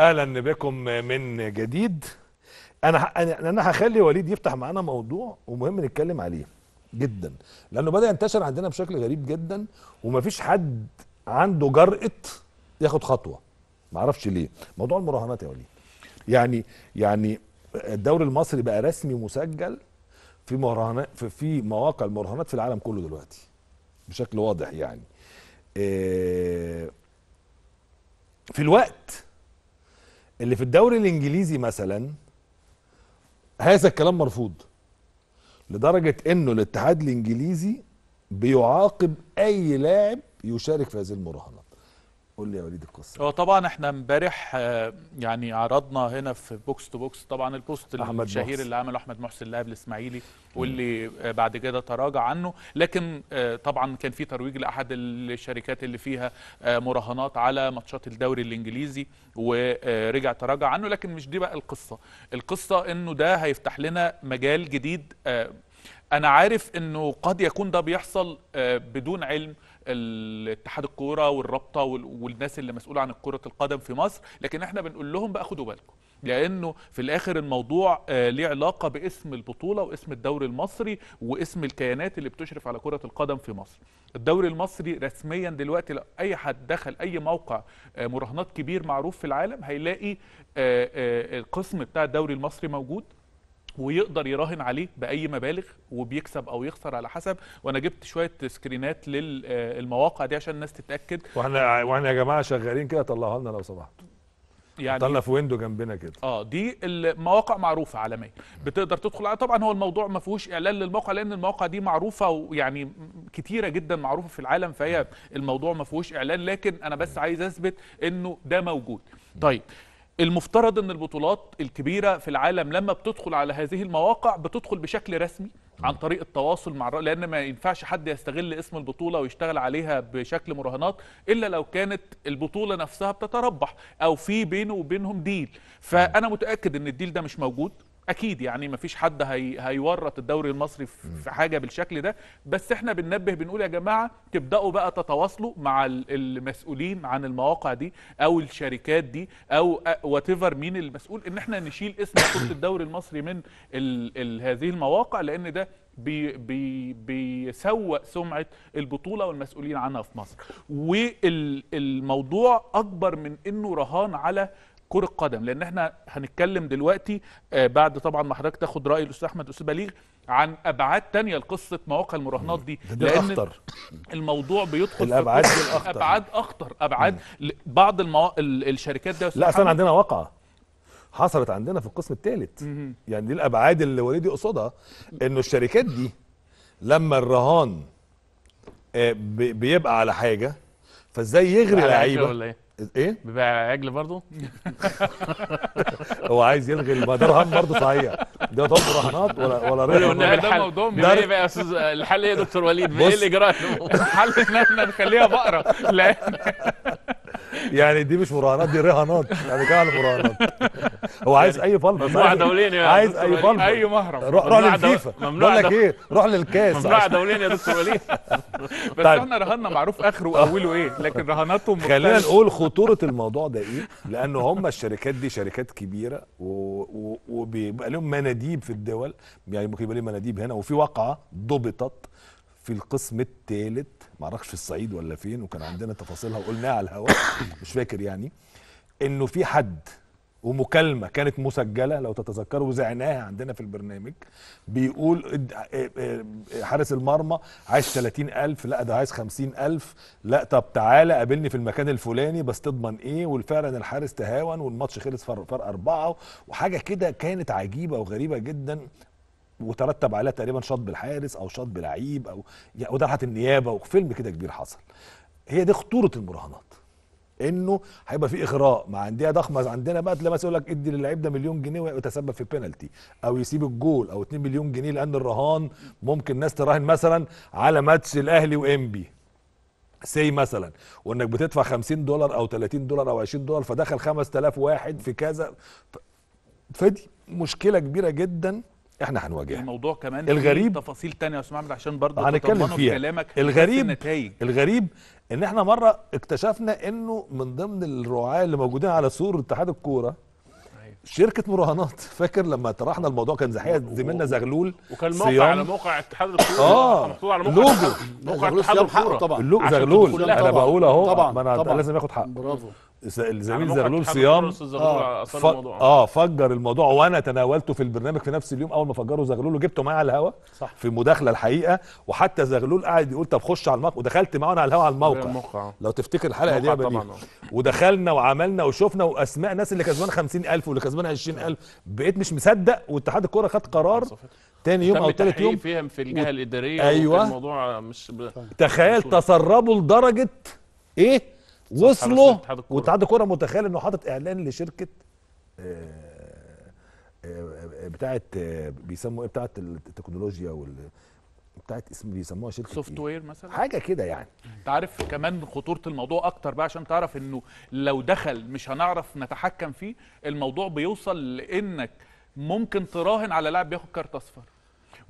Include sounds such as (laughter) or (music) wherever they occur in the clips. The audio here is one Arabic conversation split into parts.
اهلا بكم من جديد انا انا هخلي وليد يفتح معانا موضوع ومهم نتكلم عليه جدا لانه بدا ينتشر عندنا بشكل غريب جدا ومفيش حد عنده جرأه ياخد خطوه معرفش ليه موضوع المراهنات يا وليد يعني يعني الدوري المصري بقى رسمي مسجل في مراهنات في, في مواقع المراهنات في العالم كله دلوقتي بشكل واضح يعني آه، في الوقت اللي في الدوري الانجليزي مثلا هذا الكلام مرفوض لدرجه انه الاتحاد الانجليزي بيعاقب اي لاعب يشارك في هذه المراهنه قول لي يا وليد القصه هو طبعا احنا امبارح آه، يعني عرضنا هنا في بوكس تو بوكس طبعا البوست الشهير اللي عمله احمد محسن اللاعب الاسماعيلي واللي آه، بعد كده تراجع عنه لكن آه، طبعا كان في ترويج لاحد الشركات اللي فيها مراهنات على ماتشات الدوري الانجليزي ورجع تراجع عنه لكن مش دي بقى القصه القصه انه ده هيفتح لنا مجال جديد انا عارف انه قد يكون ده بيحصل بدون علم الاتحاد الكوره والرابطه والناس اللي مسؤوله عن كره القدم في مصر لكن احنا بنقول لهم بقى خدوا بالكم لانه في الاخر الموضوع آه، ليه علاقه باسم البطوله واسم الدوري المصري واسم الكيانات اللي بتشرف على كره القدم في مصر الدوري المصري رسميا دلوقتي لو اي حد دخل اي موقع آه، مراهنات كبير معروف في العالم هيلاقي آه، القسم بتاع الدوري المصري موجود ويقدر يراهن عليه باي مبالغ وبيكسب او يخسر على حسب وانا جبت شويه سكرينات للمواقع دي عشان الناس تتاكد واحنا واحنا يا جماعه شغالين كده طلعوها لنا لو سمحتوا يعني طلع في ويندو جنبنا كده اه دي المواقع معروفه عالميا بتقدر تدخل على طبعا هو الموضوع ما فيهوش اعلان للموقع لان المواقع دي معروفه ويعني كتيره جدا معروفه في العالم فهي الموضوع ما فيهوش اعلان لكن انا بس عايز اثبت انه ده موجود طيب المفترض ان البطولات الكبيره في العالم لما بتدخل على هذه المواقع بتدخل بشكل رسمي عن طريق التواصل مع الرأي لان ما ينفعش حد يستغل اسم البطوله ويشتغل عليها بشكل مراهنات الا لو كانت البطوله نفسها بتتربح او في بينه وبينهم ديل فانا متاكد ان الديل ده مش موجود اكيد يعني ما فيش حد هي هيورط الدوري المصري في حاجه بالشكل ده بس احنا بننبه بنقول يا جماعه تبداوا بقى تتواصلوا مع المسؤولين عن المواقع دي او الشركات دي او وات مين المسؤول ان احنا نشيل اسم بطوله (coughs) الدوري المصري من الـ الـ هذه المواقع لان ده بي بي سمعه البطوله والمسؤولين عنها في مصر والموضوع اكبر من انه رهان على كره قدم لان احنا هنتكلم دلوقتي آه، بعد طبعا ما حضرتك تاخد راي الاستاذ احمد استاذ بليغ عن ابعاد تانية لقصه مواقع المراهنات دي لان أخطر. الموضوع بيدخل الابعاد في الاخطر ابعاد اخطر ابعاد بعض المو... الشركات ده لا اصل عندنا واقعه حصلت عندنا في القسم الثالث يعني دي الابعاد اللي وليدي يقصدها انه الشركات دي لما الرهان آه، بيبقى على حاجه فازاي يغري لعيبه إيه؟ ايه؟ ببيع عجل برضه؟ (laughs) هو عايز يلغي الدرهم برضه صحيح ده طب رهنات ولا ولا رهن ولا ده موضوع ده ايه بقى يا استاذ الحل ايه يا دكتور وليد؟ ايه الاجراء؟ الحل ان احنا نخليها بقره لان (laughs) يعني دي مش مراهنات دي رهانات يعني كده على مراهنات هو عايز يعني اي فلفل ممنوع دولين يا عايز اي فلفل اي مهرم روح للفيفا بقول لك ايه روح للكاس ممنوع دولين يا دكتور وليد (laughs) بس طيب. احنا رهاننا معروف اخره واوله ايه لكن رهاناتهم خلينا نقول خطوره الموضوع ده ايه لان هم الشركات دي شركات كبيره وبيبقى لهم مناديب في الدول يعني ممكن يبقى لهم مناديب هنا وفي واقعه ضبطت في القسم الثالث معرفش في الصعيد ولا فين وكان عندنا تفاصيلها وقلناها على الهواء مش فاكر يعني انه في حد ومكالمه كانت مسجله لو تتذكروا وزعناها عندنا في البرنامج بيقول حارس المرمى عايز 30000 لا ده عايز 50000 لا طب تعالى قابلني في المكان الفلاني بس تضمن ايه وفعلا الحارس تهاون والماتش خلص فرق اربعه وحاجه كده كانت عجيبه وغريبه جدا وترتب عليها تقريبا شاط بالحارس او شاط بلعيب او يعني وده النيابه وفيلم كده كبير حصل هي دي خطوره المراهنات انه هيبقى في اغراء مع انديه ضخمه عندنا بقى تلاقي مثلا يقول لك ادي للعيب ده مليون جنيه ويتسبب في بينالتي او يسيب الجول او 2 مليون جنيه لان الرهان ممكن ناس تراهن مثلا على ماتش الاهلي وانبي سي مثلا وانك بتدفع 50 دولار او 30 دولار او 20 دولار فدخل 5000 واحد في كذا فدي مشكله كبيره جدا احنا هنواجهها الموضوع كمان الغريب تفاصيل تانية يا استاذ محمد عشان برضه هنتكلم فيها كلامك الغريب الغريب ان احنا مره اكتشفنا انه من ضمن الرعاه اللي موجودين على سور اتحاد الكوره أيوة. شركه مراهنات (laughs) فاكر لما طرحنا الموضوع كان زميلنا زغلول وكان موقع على موقع اتحاد الكوره اه محطوط على موقع لوجو موقع اتحاد الكوره طبعا زغلول انا بقول اهو ما انا لازم ياخد حقه برافو الزميل يعني زغلول صيام آه. آه, فجر الموضوع وانا تناولته في البرنامج في نفس اليوم اول ما فجره زغلول وجبته معايا على الهوا صح. في مداخله الحقيقه وحتى زغلول قاعد يقول طب خش على الموقع ودخلت معاه على الهوا على الموقع الموقع لو تفتكر الحلقه دي يا ودخلنا وعملنا وشفنا واسماء ناس اللي كسبان 50000 واللي كسبان 20000 بقيت مش مصدق واتحاد الكوره خد قرار تاني يوم او تالت يوم فيها في الجهه الاداريه ايوه الموضوع مش ب... تخيل تسربوا لدرجه ايه وصلوا واتحاد الكوره متخيل انه حاطط اعلان لشركه آه، آه، آه، بتاعه بيسموا ايه بتاعه التكنولوجيا وال بتاعت اسم بيسموها شركه سوفت إيه؟ وير مثلا حاجه كده يعني انت عارف كمان خطوره الموضوع اكتر بقى عشان تعرف انه لو دخل مش هنعرف نتحكم فيه الموضوع بيوصل لانك ممكن تراهن على لاعب بياخد كارت اصفر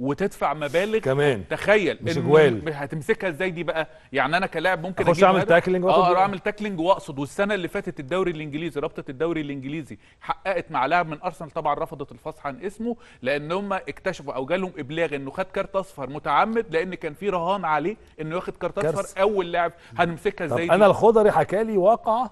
وتدفع مبالغ كمان تخيل مش جوال هتمسكها ازاي دي بقى يعني انا كلاعب ممكن اخش اعمل تاكلينج اه اعمل تاكلينج واقصد والسنه اللي فاتت الدوري الانجليزي رابطه الدوري الانجليزي حققت مع لاعب من ارسنال طبعا رفضت الفصح عن اسمه لان هم اكتشفوا او جالهم ابلاغ انه خد كارت اصفر متعمد لان كان في رهان عليه انه ياخد كارت اصفر اول لاعب هنمسكها ازاي انا الخضري حكى لي واقعه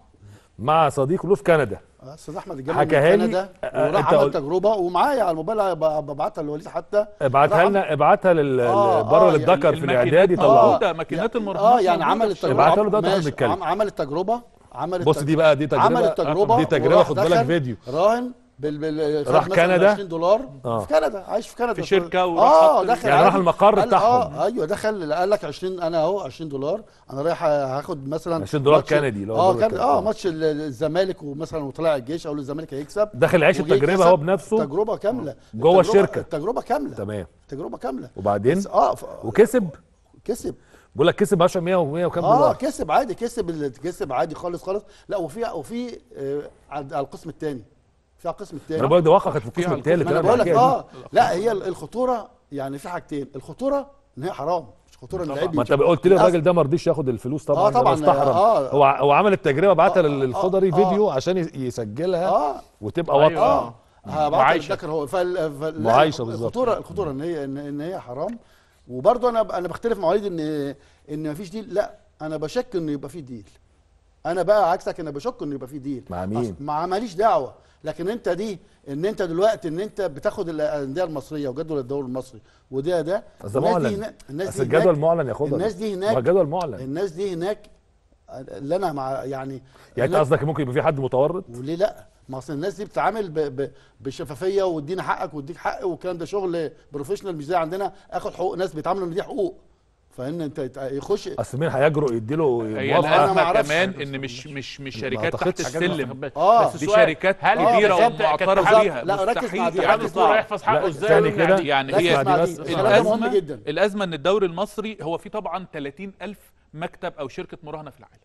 مع صديق له في كندا آه، استاذ احمد الجبل حكاها لي آه، وراح عمل تجربه ومعايا على الموبايل ببعتها لوليد حتى ابعتها لنا ابعتها لل آه, آه، بره يعني آه للدكر يعني في الاعداد يطلعوها آه ماكينات المراهنات آه يعني عمل التجربه ابعتها له ده عمل التجربه عمل بص دي بقى دي تجربه عمل التجربه دي تجربه خد بالك فيديو راهن بال بال راح كندا 20 دولار آه. في كندا عايش في كندا في شركه وراح اه دخل يعني راح المقر بتاعهم اه ايوه دخل قال لك 20 انا اهو 20 دولار انا رايح هاخد مثلا 20 آه، دولار كندي اه كندي اه ماتش الزمالك ومثلا وطلع الجيش او الزمالك هيكسب دخل عايش التجربه هو بنفسه تجربه كامله آه. جوه الشركه التجربه كامله تمام تجربه كامله وبعدين اه ف... وكسب كسب بقول لك كسب 10 100 و100 وكام آه، دولار اه كسب عادي كسب كسب عادي خالص خالص لا وفي وفي آه على القسم الثاني فيها القسم الثاني انا بقول ده كانت في القسم الثالث انا بقول لك يعني اه لا هي الخطوره يعني في حاجتين الخطوره ان هي حرام مش خطوره اللعيب ما انت قلت لي الراجل ده ما رضيش ياخد الفلوس طبعا اه يعني طبعا استحرم آه, آه. هو هو عمل التجربه بعتها آه, آه، للخضري آه فيديو عشان يسجلها آه وتبقى واضحه أيوة. آه معايشه ذكر هو معايشه بالظبط الخطوره الخطوره ان هي ان هي حرام وبرضه انا انا بختلف مع وليد ان ان ما فيش ديل لا انا بشك انه يبقى في ديل انا بقى عكسك انا بشك انه يبقى في ديل مع مين؟ ما ماليش دعوه لكن انت دي ان انت دلوقتي ان انت بتاخد الانديه المصريه وجدول الدوري المصري وده ده الناس معلن. دي هنا الناس دي الجدول معلن ياخدها الناس دي هناك الجدول معلن الناس دي هناك اللي انا مع يعني يعني انت قصدك ممكن يبقى في حد متورط؟ وليه لا؟ ما اصل الناس دي بتتعامل بشفافيه وادينا حقك واديك حقي والكلام ده شغل بروفيشنال مش زي عندنا اخد حقوق ناس بيتعاملوا ان دي حقوق فان انت يخش اصل مين هيجرؤ يديله موافقه انا ما كمان ان مش مش مش شركات تحت السلم آه بس دي آه. شركات هل كبيره ومعترف بيها لا ركز مع دي يعني الدور يحفظ حقه ازاي يعني هي الازمه الازمه ان الدوري المصري هو في طبعا 30000 مكتب او شركه مراهنه في العالم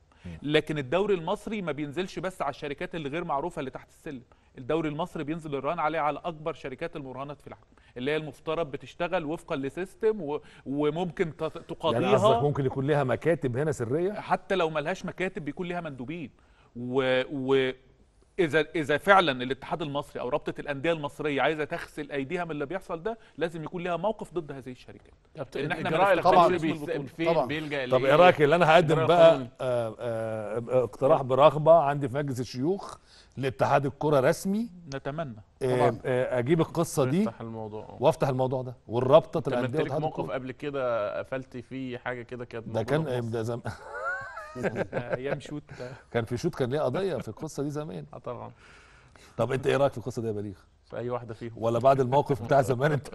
لكن الدوري المصري ما بينزلش بس على الشركات اللي غير معروفه اللي تحت السلم الدوري المصري بينزل الرهان عليه على اكبر شركات المراهنات في العالم اللي هي المفترض بتشتغل وفقا لسيستم وممكن يعني تقاضيها ممكن يكون لها مكاتب هنا سريه حتى لو ملهاش مكاتب بيكون لها مندوبين و, و... اذا اذا فعلا الاتحاد المصري او رابطه الانديه المصريه عايزه تغسل ايديها من اللي بيحصل ده لازم يكون لها موقف ضد هذه الشركات ان احنا طبعا طبعا طب ايه رايك اللي انا هقدم بقى آآ آآ آه، آه، اقتراح برغبه عندي في مجلس الشيوخ لاتحاد الكره رسمي نتمنى آه، طبعا اجيب القصه دي وافتح الموضوع وافتح الموضوع ده والرابطه الانديه موقف قبل كده قفلت فيه حاجه كده كانت ده كان ده زمان (laughs) (laughs) ايام شوت كان في شوت كان ليه قضيه في القصه دي زمان اه طبعا طب انت ايه رايك في القصه دي يا بليغ في اي واحده فيهم ولا بعد الموقف بتاع (laughs) زمان انت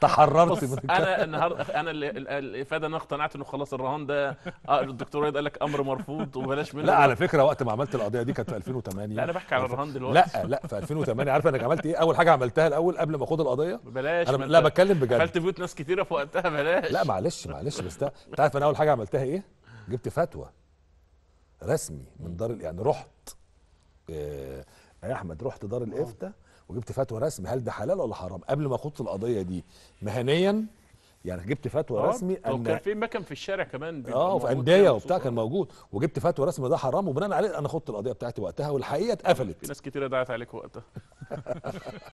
تحررت من الكلام. انا النهارده انا الافاده انا اقتنعت انه خلاص الرهان ده آه، الدكتور قال لك امر مرفوض وبلاش منه لا على فكره وقت ما عملت القضيه دي كانت في 2008 لا انا بحكي على الرهان دلوقتي لا لا في 2008 عارف انا عملت ايه اول حاجه عملتها الاول قبل ما اخد القضيه بلاش انا لا بتكلم بجد قفلت بيوت ناس كتيره في وقتها بلاش لا معلش معلش بس انت عارف انا اول حاجه عملتها ايه جبت فتوى رسمي من دار يعني رحت يا آه، آه، احمد رحت دار الافتاء وجبت فتوى رسمي هل ده حلال ولا حرام قبل ما اخد القضيه دي مهنيا يعني جبت فتوى آه رسمي ان كان في مكان في الشارع كمان اه في انديه يعني وبتاع كان موجود وجبت فتوى رسمي ده حرام وبناء عليه انا خدت القضيه بتاعتي وقتها والحقيقه اتقفلت في ناس كتيره دعت عليك وقتها (laughs)